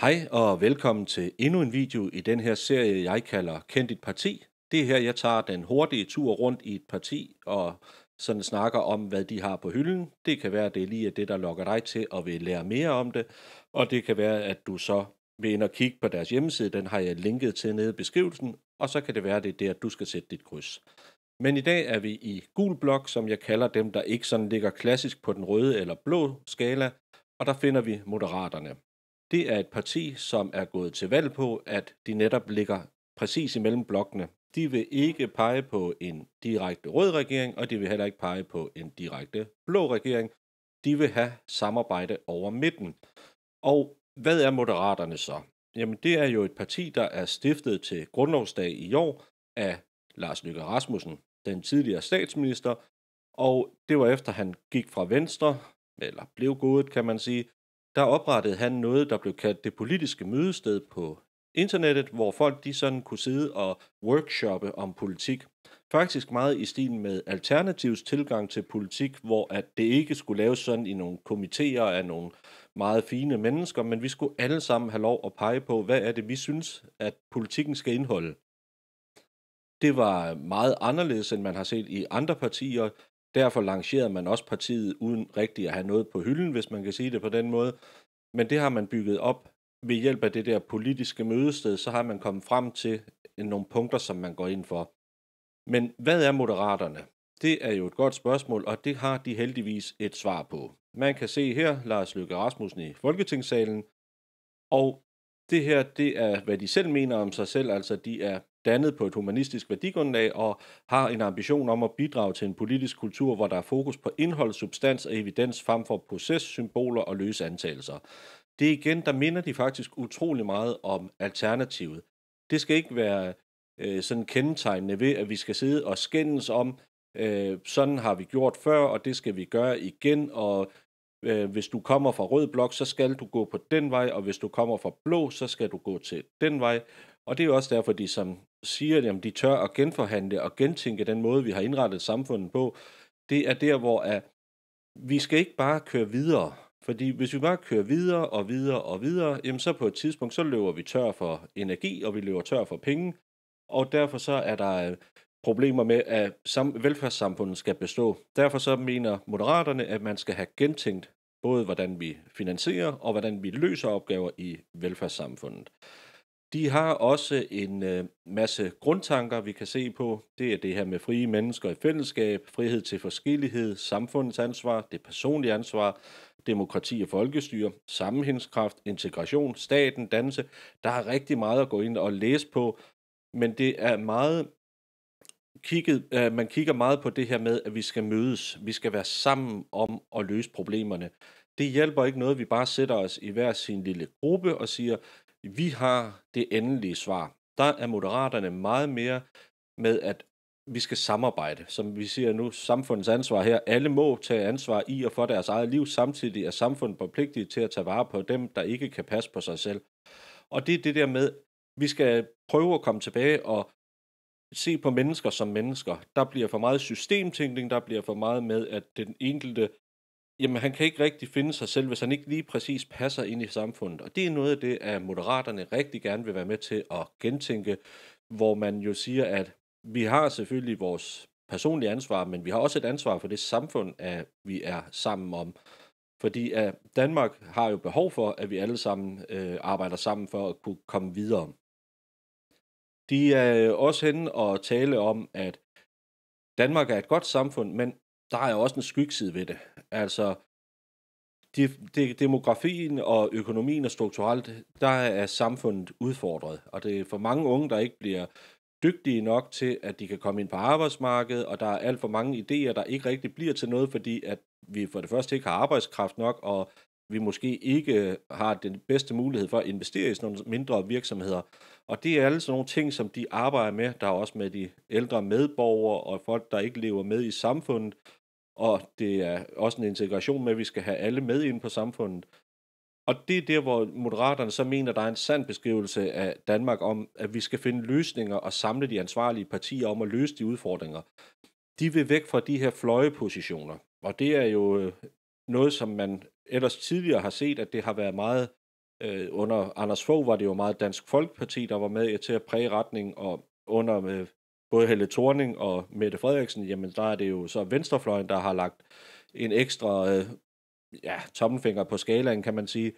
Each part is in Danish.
Hej og velkommen til endnu en video i den her serie, jeg kalder Kend dit parti. Det er her, jeg tager den hurtige tur rundt i et parti og sådan snakker om, hvad de har på hylden. Det kan være, at det lige er det, der lokker dig til at vil lære mere om det, og det kan være, at du så vil ind og kigge på deres hjemmeside. Den har jeg linket til nede i beskrivelsen, og så kan det være, at det er der, du skal sætte dit kryds. Men i dag er vi i gul blok, som jeg kalder dem, der ikke sådan ligger klassisk på den røde eller blå skala, og der finder vi moderaterne det er et parti, som er gået til valg på, at de netop ligger præcis imellem blokkene. De vil ikke pege på en direkte rød regering, og de vil heller ikke pege på en direkte blå regering. De vil have samarbejde over midten. Og hvad er Moderaterne så? Jamen det er jo et parti, der er stiftet til grundlovsdag i år af Lars Lykke Rasmussen, den tidligere statsminister, og det var efter han gik fra Venstre, eller blev gået, kan man sige, der oprettede han noget, der blev kaldt det politiske mødested på internettet, hvor folk de sådan kunne sidde og workshoppe om politik. Faktisk meget i stil med Alternativs tilgang til politik, hvor at det ikke skulle laves sådan i nogle komiteer af nogle meget fine mennesker, men vi skulle alle sammen have lov at pege på, hvad er det, vi synes, at politikken skal indeholde. Det var meget anderledes, end man har set i andre partier. Derfor lancerede man også partiet uden rigtig at have noget på hylden, hvis man kan sige det på den måde. Men det har man bygget op ved hjælp af det der politiske mødested, så har man kommet frem til nogle punkter, som man går ind for. Men hvad er moderaterne? Det er jo et godt spørgsmål, og det har de heldigvis et svar på. Man kan se her Lars Løkke Rasmussen i Folketingssalen, og det her, det er, hvad de selv mener om sig selv, altså de er dannet på et humanistisk værdigrundlag og har en ambition om at bidrage til en politisk kultur, hvor der er fokus på indhold, substans og evidens frem for proces, symboler og løse antagelser. Det er igen, der minder de faktisk utrolig meget om alternativet. Det skal ikke være øh, sådan kendetegnende ved, at vi skal sidde og skændes om, øh, sådan har vi gjort før, og det skal vi gøre igen, og øh, hvis du kommer fra rød blok, så skal du gå på den vej, og hvis du kommer fra blå, så skal du gå til den vej. Og det er jo også derfor, de som siger, at de tør at genforhandle og gentænke den måde, vi har indrettet samfundet på. Det er der, hvor at vi skal ikke bare køre videre. Fordi hvis vi bare kører videre og videre og videre, jamen så på et tidspunkt, så løber vi tør for energi, og vi løber tør for penge. Og derfor så er der øh, problemer med, at velfærdssamfundet skal bestå. Derfor så mener moderaterne, at man skal have gentænkt både hvordan vi finansierer og hvordan vi løser opgaver i velfærdssamfundet. De har også en øh, masse grundtanker, vi kan se på. Det er det her med frie mennesker i fællesskab, frihed til forskellighed, samfundets ansvar, det personlige ansvar, demokrati og folkestyre, sammenhængskraft, integration, staten, danse. Der er rigtig meget at gå ind og læse på, men det er meget kigget, øh, man kigger meget på det her med, at vi skal mødes, vi skal være sammen om at løse problemerne. Det hjælper ikke noget, at vi bare sætter os i hver sin lille gruppe og siger, vi har det endelige svar. Der er moderaterne meget mere med, at vi skal samarbejde. Som vi siger nu, samfundets ansvar her. Alle må tage ansvar i og for deres eget liv. Samtidig er samfundet forpligtet til at tage vare på dem, der ikke kan passe på sig selv. Og det er det der med, vi skal prøve at komme tilbage og se på mennesker som mennesker. Der bliver for meget systemtænkning, der bliver for meget med, at den enkelte, jamen han kan ikke rigtig finde sig selv, hvis han ikke lige præcis passer ind i samfundet. Og det er noget af det, at moderaterne rigtig gerne vil være med til at gentænke, hvor man jo siger, at vi har selvfølgelig vores personlige ansvar, men vi har også et ansvar for det samfund, at vi er sammen om. Fordi at Danmark har jo behov for, at vi alle sammen øh, arbejder sammen for at kunne komme videre. De er øh, også henne og tale om, at Danmark er et godt samfund, men der er også en skyggeside ved det. Altså, de, de, demografien og økonomien og strukturelt, der er samfundet udfordret. Og det er for mange unge, der ikke bliver dygtige nok til, at de kan komme ind på arbejdsmarkedet, og der er alt for mange idéer, der ikke rigtig bliver til noget, fordi at vi for det første ikke har arbejdskraft nok, og vi måske ikke har den bedste mulighed for at investere i sådan nogle mindre virksomheder. Og det er alle sådan nogle ting, som de arbejder med. Der er også med de ældre medborgere og folk, der ikke lever med i samfundet. Og det er også en integration med, at vi skal have alle med ind på samfundet. Og det er der, hvor moderaterne så mener, der er en sand beskrivelse af Danmark om, at vi skal finde løsninger og samle de ansvarlige partier om at løse de udfordringer. De vil væk fra de her fløjepositioner. Og det er jo øh, noget, som man ellers tidligere har set, at det har været meget, øh, under Anders Fogh var det jo meget Dansk Folkeparti, der var med til at præge retningen, og under øh, både Helle Thorning og Mette Frederiksen, jamen der er det jo så Venstrefløjen, der har lagt en ekstra øh, ja, tommelfinger på skalaen, kan man sige.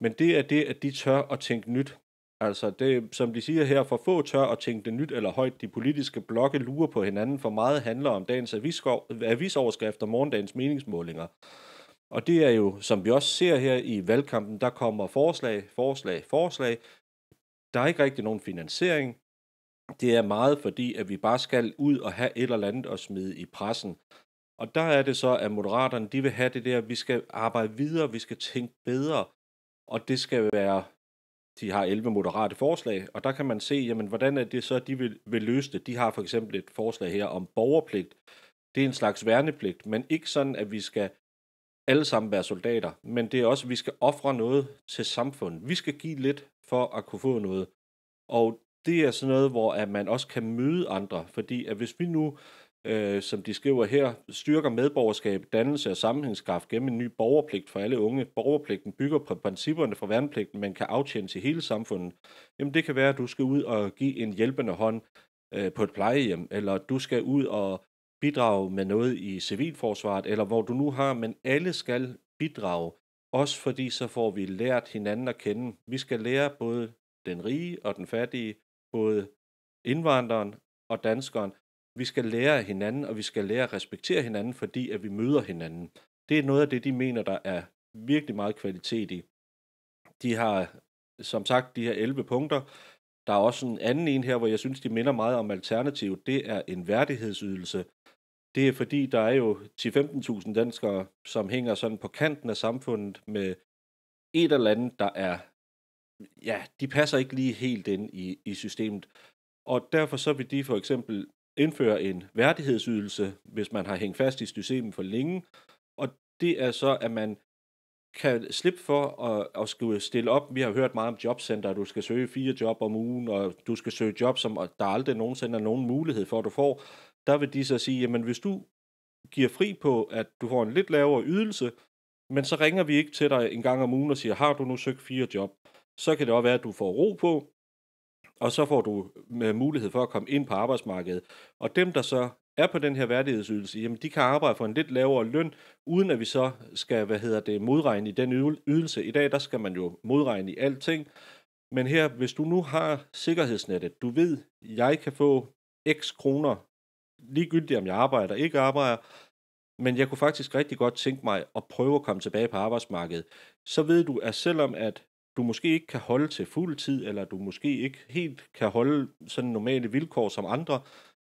Men det er det, at de tør at tænke nyt. Altså det, som de siger her, for få tør at tænke det nyt eller højt. De politiske blokke lurer på hinanden, for meget handler om dagens avisoverskrifter, og morgendagens meningsmålinger. Og det er jo, som vi også ser her i valgkampen, der kommer forslag, forslag, forslag. Der er ikke rigtig nogen finansiering. Det er meget fordi, at vi bare skal ud og have et eller andet at smide i pressen. Og der er det så, at moderaterne de vil have det der, at vi skal arbejde videre, vi skal tænke bedre, og det skal være, de har 11 moderate forslag, og der kan man se, jamen, hvordan er det så, de vil, vil løse det. De har for eksempel et forslag her om borgerpligt. Det er en slags værnepligt, men ikke sådan, at vi skal alle sammen være soldater, men det er også, at vi skal ofre noget til samfundet. Vi skal give lidt for at kunne få noget. Og det er sådan noget, hvor at man også kan møde andre, fordi at hvis vi nu, øh, som de skriver her, styrker medborgerskab, dannelse og sammenhængskraft gennem en ny borgerpligt for alle unge. Borgerpligten bygger på principperne for værnepligten, man kan aftjene til hele samfundet. Jamen det kan være, at du skal ud og give en hjælpende hånd øh, på et plejehjem, eller du skal ud og bidrage med noget i civilforsvaret, eller hvor du nu har, men alle skal bidrage. Også fordi så får vi lært hinanden at kende. Vi skal lære både den rige og den fattige, både indvandreren og danskeren. Vi skal lære hinanden, og vi skal lære at respektere hinanden, fordi at vi møder hinanden. Det er noget af det, de mener, der er virkelig meget kvalitet i. De har, som sagt, de her 11 punkter. Der er også en anden en her, hvor jeg synes, de minder meget om alternativet. Det er en værdighedsydelse, det er fordi, der er jo 10-15.000 danskere, som hænger sådan på kanten af samfundet med et eller andet, der er, ja, de passer ikke lige helt ind i, i systemet. Og derfor så vil de for eksempel indføre en værdighedsydelse, hvis man har hængt fast i systemet for længe, og det er så, at man kan slippe for at, at skulle stille op. Vi har hørt meget om jobcenter, at du skal søge fire job om ugen, og du skal søge job, som der aldrig nogensinde er nogen mulighed for, at du får der vil de så sige, jamen hvis du giver fri på, at du får en lidt lavere ydelse, men så ringer vi ikke til dig en gang om ugen og siger, har du nu søgt fire job? Så kan det også være, at du får ro på, og så får du med øh, mulighed for at komme ind på arbejdsmarkedet. Og dem, der så er på den her værdighedsydelse, jamen de kan arbejde for en lidt lavere løn, uden at vi så skal, hvad hedder det, modregne i den ydelse. I dag, der skal man jo modregne i alting. Men her, hvis du nu har sikkerhedsnettet, du ved, jeg kan få x kroner ligegyldigt om jeg arbejder eller ikke arbejder, men jeg kunne faktisk rigtig godt tænke mig at prøve at komme tilbage på arbejdsmarkedet, så ved du, at selvom at du måske ikke kan holde til fuld tid, eller du måske ikke helt kan holde sådan normale vilkår som andre,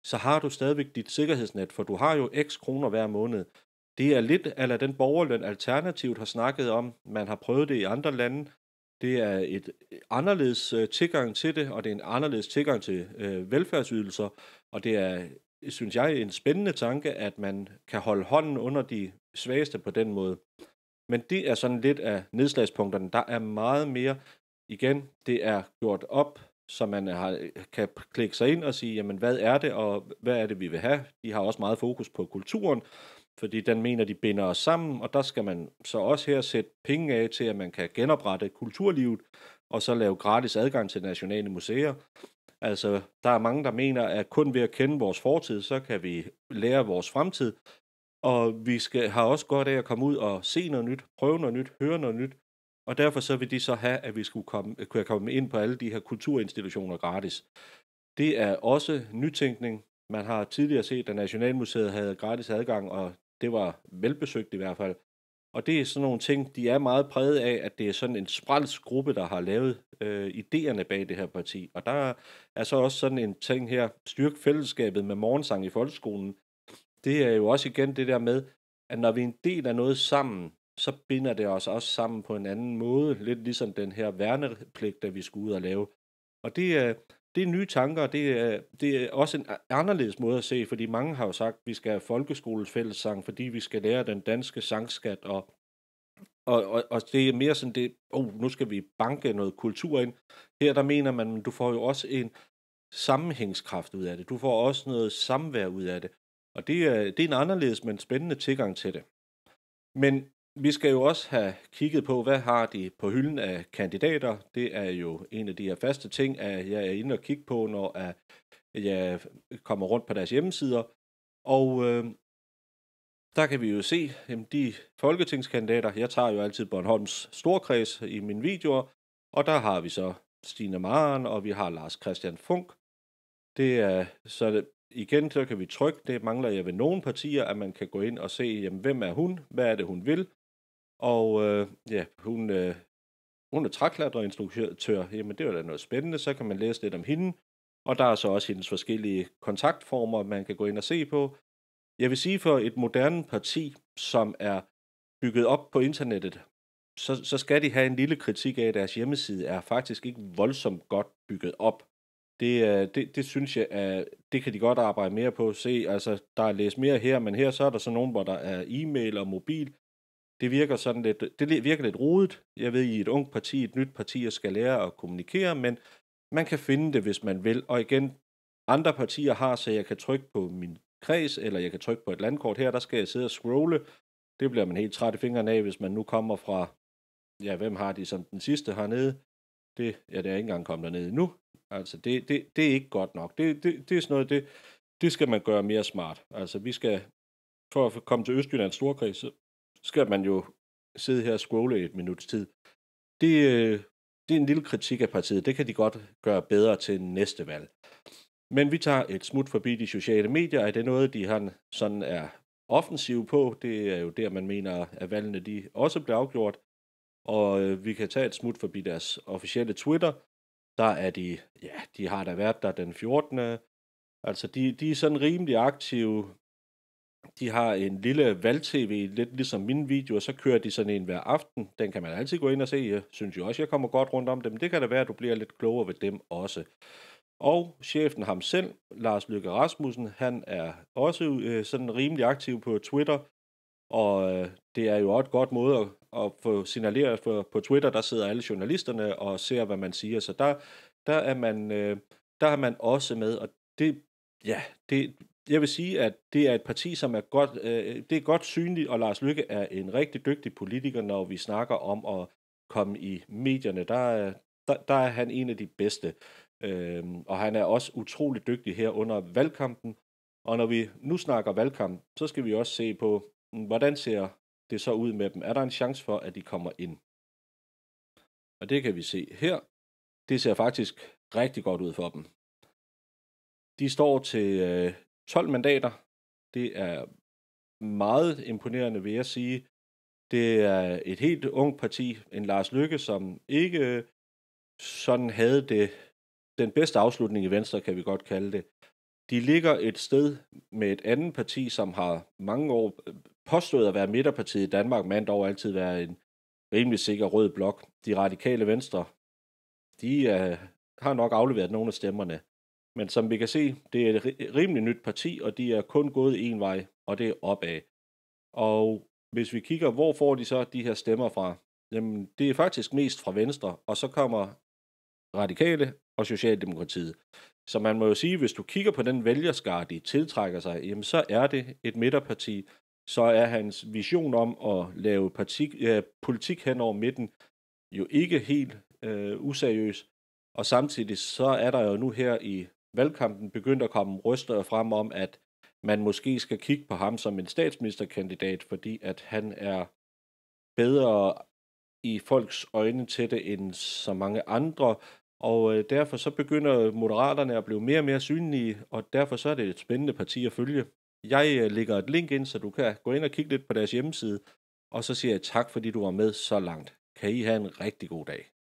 så har du stadigvæk dit sikkerhedsnet, for du har jo x kroner hver måned. Det er lidt eller den borgerløn alternativet har snakket om. Man har prøvet det i andre lande. Det er et anderledes øh, tilgang til det, og det er en anderledes tilgang til øh, velfærdsydelser, og det er synes jeg, en spændende tanke, at man kan holde hånden under de svageste på den måde. Men det er sådan lidt af nedslagspunkterne. Der er meget mere, igen, det er gjort op, så man har, kan klikke sig ind og sige, jamen hvad er det, og hvad er det, vi vil have? De har også meget fokus på kulturen, fordi den mener, de binder os sammen, og der skal man så også her sætte penge af til, at man kan genoprette kulturlivet, og så lave gratis adgang til nationale museer. Altså, der er mange, der mener, at kun ved at kende vores fortid, så kan vi lære vores fremtid. Og vi skal, har også godt af at komme ud og se noget nyt, prøve noget nyt, høre noget nyt. Og derfor så vil de så have, at vi skulle komme, kunne komme ind på alle de her kulturinstitutioner gratis. Det er også nytænkning. Man har tidligere set, at Nationalmuseet havde gratis adgang, og det var velbesøgt i hvert fald. Og det er sådan nogle ting, de er meget præget af, at det er sådan en spralsk gruppe, der har lavet øh, idéerne bag det her parti. Og der er så også sådan en ting her, styrk fællesskabet med morgensang i folkeskolen. Det er jo også igen det der med, at når vi er en del af noget sammen, så binder det os også sammen på en anden måde, lidt ligesom den her værnepligt, der vi skulle ud og lave. Og det, øh, det er nye tanker, og det er, det er også en anderledes måde at se, fordi mange har jo sagt, at vi skal have folkeskolens fællessang, fordi vi skal lære den danske sangskat, og, og, og, og det er mere sådan det, oh, nu skal vi banke noget kultur ind. Her der mener man, du får jo også en sammenhængskraft ud af det, du får også noget samvær ud af det, og det er, det er en anderledes, men spændende tilgang til det. Men vi skal jo også have kigget på, hvad har de på hylden af kandidater. Det er jo en af de her faste ting, at jeg er inde og kigge på, når jeg kommer rundt på deres hjemmesider. Og øh, der kan vi jo se, at de folketingskandidater, jeg tager jo altid Bornholms storkreds i mine videoer, og der har vi så Stine Maren, og vi har Lars Christian Funk. Det er, så det, igen, så kan vi trykke, det mangler jeg ved nogle partier, at man kan gå ind og se, jamen, hvem er hun, hvad er det, hun vil, og øh, ja, hun, øh, hun er træklatreinstruktør. Jamen, det var da noget spændende. Så kan man læse lidt om hende. Og der er så også hendes forskellige kontaktformer, man kan gå ind og se på. Jeg vil sige, for et moderne parti, som er bygget op på internettet, så, så skal de have en lille kritik af, at deres hjemmeside er faktisk ikke voldsomt godt bygget op. Det, øh, det, det synes jeg, at det kan de godt arbejde mere på. Se, altså, der er læst mere her, men her så er der så nogen, hvor der er e-mail og mobil, det virker sådan lidt, det virker lidt rodet. Jeg ved, I er et ungt parti, et nyt parti, og skal lære at kommunikere, men man kan finde det, hvis man vil. Og igen, andre partier har, så jeg kan trykke på min kreds, eller jeg kan trykke på et landkort her, der skal jeg sidde og scrolle. Det bliver man helt træt i fingrene af, hvis man nu kommer fra, ja, hvem har de som den sidste hernede? Det, ja, det er ikke engang kommet dernede nu. Altså, det, det, det er ikke godt nok. Det, det, det er sådan noget, det, det skal man gøre mere smart. Altså, vi skal, for at komme til Østjyllands Storkreds, skal man jo sidde her og scrolle et minut tid. Det, øh, det er en lille kritik af partiet. Det kan de godt gøre bedre til næste valg. Men vi tager et smut forbi de sociale medier. Er det noget, de har, sådan er offensiv på? Det er jo der, man mener, at valgene de også bliver afgjort. Og øh, vi kan tage et smut forbi deres officielle Twitter. Der er de, ja, de har da været der den 14. Altså, de, de er sådan rimelig aktive de har en lille valg-tv, lidt ligesom mine videoer, så kører de sådan en hver aften. Den kan man altid gå ind og se. Jeg synes jo også, jeg kommer godt rundt om dem. Det kan da være, at du bliver lidt klogere ved dem også. Og chefen ham selv, Lars Lykke Rasmussen, han er også øh, sådan rimelig aktiv på Twitter. Og øh, det er jo også et godt måde at, at få signaleret for, på Twitter, der sidder alle journalisterne og ser, hvad man siger. Så der, der, er, man, øh, der er man også med, og det, ja, det, jeg vil sige, at det er et parti, som er godt, øh, det er godt synligt, og Lars Lykke er en rigtig dygtig politiker, når vi snakker om at komme i medierne. Der er, der, der er han en af de bedste, øh, og han er også utrolig dygtig her under valgkampen. Og når vi nu snakker valgkamp, så skal vi også se på, mm, hvordan ser det så ud med dem? Er der en chance for, at de kommer ind? Og det kan vi se her. Det ser faktisk rigtig godt ud for dem. De står til øh, 12 mandater. Det er meget imponerende, vil jeg sige. Det er et helt ung parti, en Lars Lykke, som ikke sådan havde det, den bedste afslutning i Venstre, kan vi godt kalde det. De ligger et sted med et andet parti, som har mange år øh, påstået at være midterpartiet i Danmark, men dog altid være en rimelig sikker rød blok. De radikale venstre, de øh, har nok afleveret nogle af stemmerne. Men som vi kan se, det er et rimelig nyt parti, og de er kun gået en vej, og det er opad. Og hvis vi kigger, hvor får de så de her stemmer fra? Jamen, det er faktisk mest fra Venstre, og så kommer Radikale og Socialdemokratiet. Så man må jo sige, hvis du kigger på den vælgerskare, de tiltrækker sig, jamen så er det et midterparti. Så er hans vision om at lave parti, ja, politik hen over midten jo ikke helt øh, useriøs. Og samtidig så er der jo nu her i valgkampen begyndte at komme ryster frem om, at man måske skal kigge på ham som en statsministerkandidat, fordi at han er bedre i folks øjne til det end så mange andre, og øh, derfor så begynder Moderaterne at blive mere og mere synlige, og derfor så er det et spændende parti at følge. Jeg øh, lægger et link ind, så du kan gå ind og kigge lidt på deres hjemmeside, og så siger jeg tak, fordi du var med så langt. Kan I have en rigtig god dag.